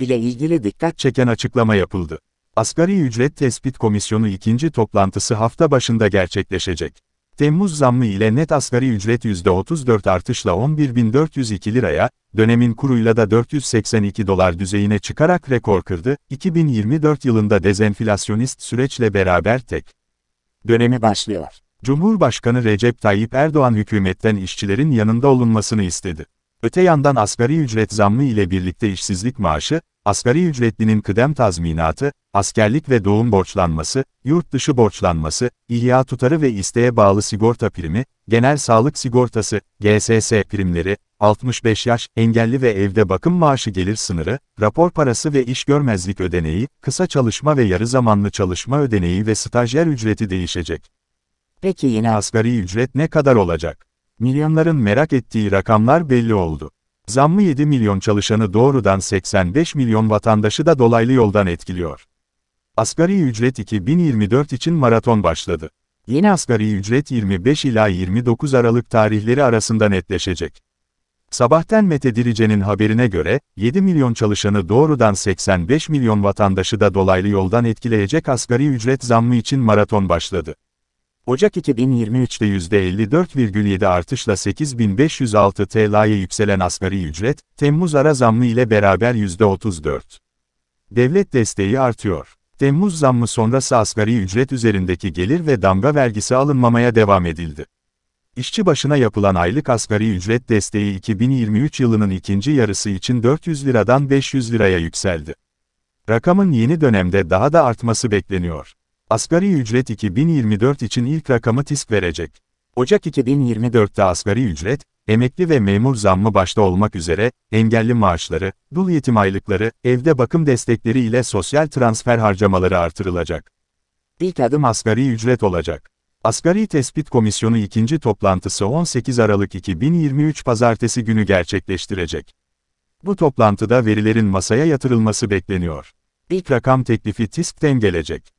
ile ilgili dikkat çeken açıklama yapıldı. Asgari Ücret Tespit Komisyonu ikinci toplantısı hafta başında gerçekleşecek. Temmuz zammı ile net asgari ücret %34 artışla 11.402 liraya, dönemin kuruyla da 482 dolar düzeyine çıkarak rekor kırdı, 2024 yılında dezenflasyonist süreçle beraber tek dönemi başlıyor. Cumhurbaşkanı Recep Tayyip Erdoğan hükümetten işçilerin yanında olunmasını istedi. Öte yandan asgari ücret zammı ile birlikte işsizlik maaşı, asgari ücretlinin kıdem tazminatı, askerlik ve doğum borçlanması, yurt dışı borçlanması, ihya tutarı ve isteğe bağlı sigorta primi, genel sağlık sigortası, GSS primleri, 65 yaş, engelli ve evde bakım maaşı gelir sınırı, rapor parası ve iş görmezlik ödeneği, kısa çalışma ve yarı zamanlı çalışma ödeneği ve stajyer ücreti değişecek. Peki yine asgari ücret ne kadar olacak? Milyonların merak ettiği rakamlar belli oldu. Zammı 7 milyon çalışanı doğrudan 85 milyon vatandaşı da dolaylı yoldan etkiliyor. Asgari ücret 2024 için maraton başladı. Yeni asgari ücret 25 ila 29 Aralık tarihleri arasında netleşecek. Sabahten Mete Dirice'nin haberine göre, 7 milyon çalışanı doğrudan 85 milyon vatandaşı da dolaylı yoldan etkileyecek asgari ücret zammı için maraton başladı. Ocak 2023'te %54,7 artışla 8506 TL'ye yükselen asgari ücret, Temmuz ara zammı ile beraber %34. Devlet desteği artıyor. Temmuz zammı sonrası asgari ücret üzerindeki gelir ve damga vergisi alınmamaya devam edildi. İşçi başına yapılan aylık asgari ücret desteği 2023 yılının ikinci yarısı için 400 liradan 500 liraya yükseldi. Rakamın yeni dönemde daha da artması bekleniyor. Asgari ücret 2024 için ilk rakamı TİSK verecek. Ocak 2024'te asgari ücret, emekli ve memur zammı başta olmak üzere, engelli maaşları, dul yetim aylıkları, evde bakım destekleri ile sosyal transfer harcamaları artırılacak. İlk adım asgari ücret olacak. Asgari Tespit Komisyonu ikinci toplantısı 18 Aralık 2023 Pazartesi günü gerçekleştirecek. Bu toplantıda verilerin masaya yatırılması bekleniyor. İlk rakam teklifi TİSK'ten gelecek.